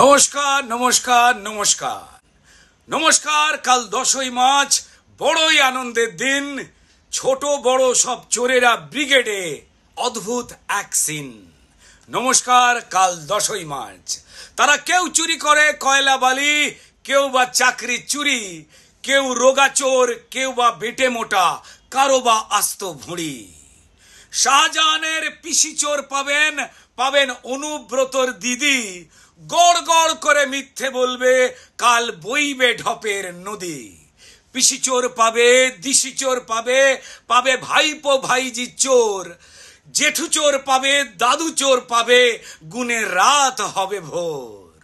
নমস্কার নমস্কার নমস্কার নমস্কার কাল দশই মার্চ বড়ই আনন্দের দিন ছোট বড় সব চোরেরা ব্রিগেডে অদ্ভুত এক সিন নমস্কার কাল দশই মার্চ তারা কেউ চুরি করে কয়লা বালি কেউ বা চাকরি চুরি কেউ রোগা চোর কেউ বা বেটে মোটা কারো বা আস্ত ভুঁড়ি শাহজাহানের পিসি চোর পাবেন পাবেন অনুব্রতর দিদি গড় গড় করে মিথ্যে বলবে কাল বইবে ঢপের নদী পিসি চোর পাবে চোর পাবে পাবে ভাইপো ভাইজি চোর জেঠু চোর পাবে দাদু চোর পাবে গুনে রাত হবে ভোর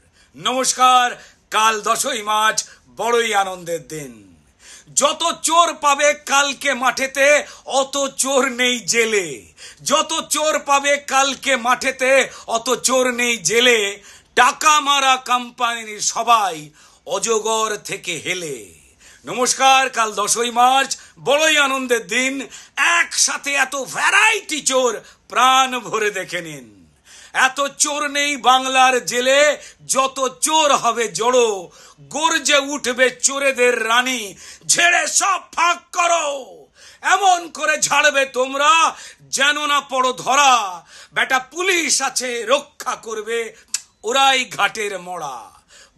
নমস্কার কাল দশই মার্চ বড়ই আনন্দের দিন যত চোর পাবে কালকে মাঠেতে অত চোর নেই জেলে যত চোর পাবে কালকে মাঠেতে অত চোর নেই জেলে টাকা মারা কোম্পানির সবাই অজগর থেকে হেলে নমস্কার কাল দশই মার্চ বড়ই আনন্দের দিন একসাথে এত ভ্যারাইটি চোর প্রাণ ভরে দেখে নিন এত চোর নেই বাংলার জেলে যত চোর হবে জড়ো গর্জে উঠবে চোরেদের রানী ঝেড়ে সব ফাঁক করো এমন করে ঝাড়বে তোমরা যেন না পড়ো ধরা বেটা পুলিশ আছে রক্ষা করবে ওরাই ঘাটের মড়া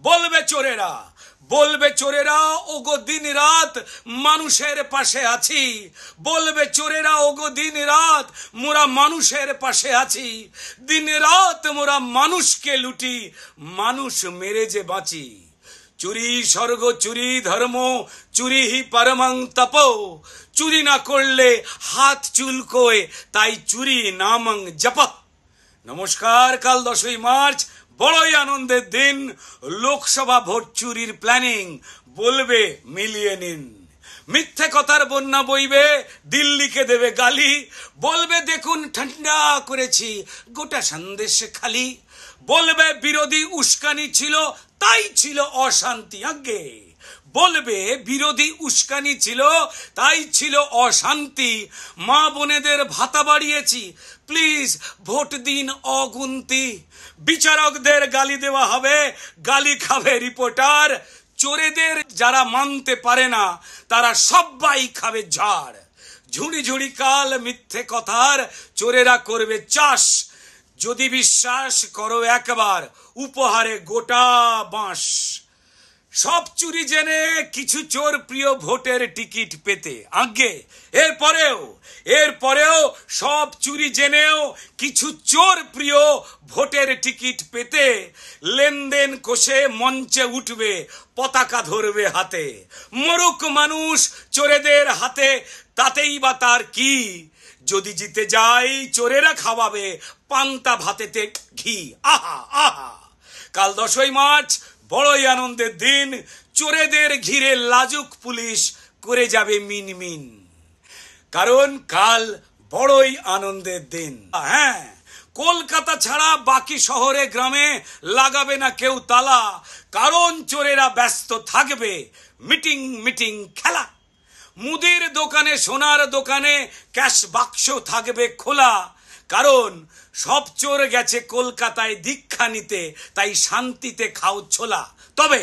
বলবে চোরেরা বলবে চোরেরা ওগো দিন রাত মানুষের পাশে আছি বলবে চোরেরা ওগো দিন রাত মোরা মানুষের পাশে আছি দিন রাত মোরা মানুষকে লুটি মানুষ মেরে যে বাঁচি চুরি স্বর্গ চুরি ধর্ম চুরি হি পরমাং তপ চুরি না করলে হাত চুল কয়ে তাই চুরি নামং জপ নমস্কার কাল দশই মার্চ বড়ই আনন্দের দিন লোকসভা ভোট চুরির প্ল্যানিং বলবে মিলিয়ে নিন মিথ্যে কথার বন্যা বইবে দিল্লিকে দেবে গালি বলবে দেখুন ঠান্ডা করেছি গোটা সন্দেশ খালি বলবে বিরোধী উস্কানি ছিল তাই ছিল অশান্তি আগে বলবে বিরোধী উস্কানি ছিল তাই ছিল অশান্তি মা বোনেদের ভাতা বাড়িয়েছি প্লিজ ভোট দিন অগুন্তি বিচারকদের গালি দেওয়া হবে গালি খাবে রিপোর্টার চোরেদের যারা মানতে পারে না তারা সবাই খাবে ঝাড় ঝুড়ি ঝুড়ি কাল মিথ্যে কথার চোরেরা করবে চাষ যদি বিশ্বাস করো একবার উপহারে গোটা বাঁশ সব চুরি জেনে কিছু চোর প্রিয় ভোটের টিকিট পেতে আগে এরপরেও এরপরেও সব চুরি জেনেও কিছু চোর প্রিয় ভোটের টিকিট পেতে লেনদেন কোষে মঞ্চে উঠবে পতাকা ধরবে হাতে মরুক মানুষ চোরেদের হাতে তাতেই বা তার কি যদি জিতে যাই চোরেরা খাওয়াবে পান্তা ভাতেতে ঘি আহা আহা কাল দশই মার্চ বড়ই আনন্দের দিন চোরেদের ঘিরে লাজুক পুলিশ করে যাবে মিনমিন কারণ কাল বড়ই আনন্দের দিন হ্যাঁ কলকাতা ছাড়া বাকি শহরে গ্রামে লাগাবে না কেউ তালা কারণ চোরেরা ব্যস্ত থাকবে মিটিং মিটিং খেলা মুদির দোকানে সোনার দোকানে ক্যাশ বাক্স থাকবে খোলা কারণ সব চোর গেছে কলকাতায় দীক্ষা নিতে তাই শান্তিতে খাও ছোলা তবে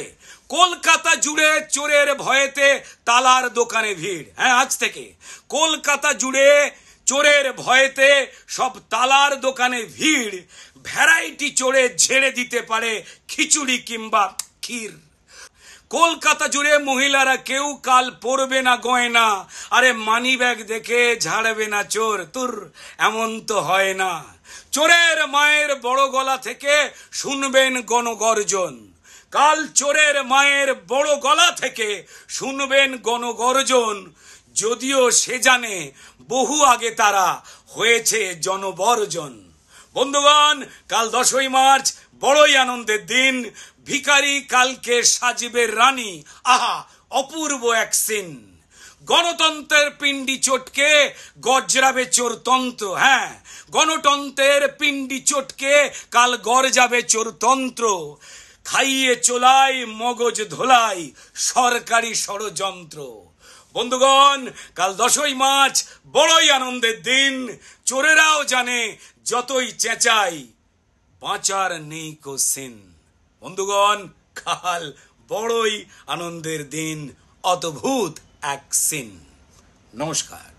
কলকাতা জুড়ে চোরের ভয়েতে তালার দোকানে ভিড় হ্যাঁ আজ থেকে কলকাতা জুড়ে চোরের ভয়েতে সব তালার দোকানে ভিড় ভ্যারাইটি চোরে ঝেড়ে দিতে পারে খিচুড়ি কিংবা ক্ষীর কলকাতা জুড়ে মহিলারা কেউ কাল পরবে না গয়না আরে মানি ব্যাগ দেখে ঝাড়বে না চোর তুর এমন তো হয় না চোরের মায়ের বড় গলা থেকে শুনবেন গণগর্জন কাল চোরের মায়ের বড় গলা থেকে শুনবেন গণগর্জন যদিও সে জানে বহু আগে তারা হয়েছে জনবর্জন বন্ধুগণ কাল দশই মার্চ বড়ই আনন্দের দিন ভিকারী কালকে সাজিবে রানী আহা অপূর্ব এক সিন গণতন্ত্রের পিণ্ডি চটকে গজরাবে চোরতন্ত্র হ্যাঁ গণতন্ত্রের পিণ্ডি চটকে কাল গরজাবে চোরতন্ত্র খাইয়ে চলাই মগজ ধোলাই সরকারি ষড়যন্ত্র বন্ধুগণ কাল দশই মার্চ বড়ই আনন্দের দিন চোরেরাও জানে যতই চেঁচাই বাঁচার নেই কো সিন বন্ধুগণ কাল বড়ই আনন্দের দিন অদ্ভুত এক সিন নমস্কার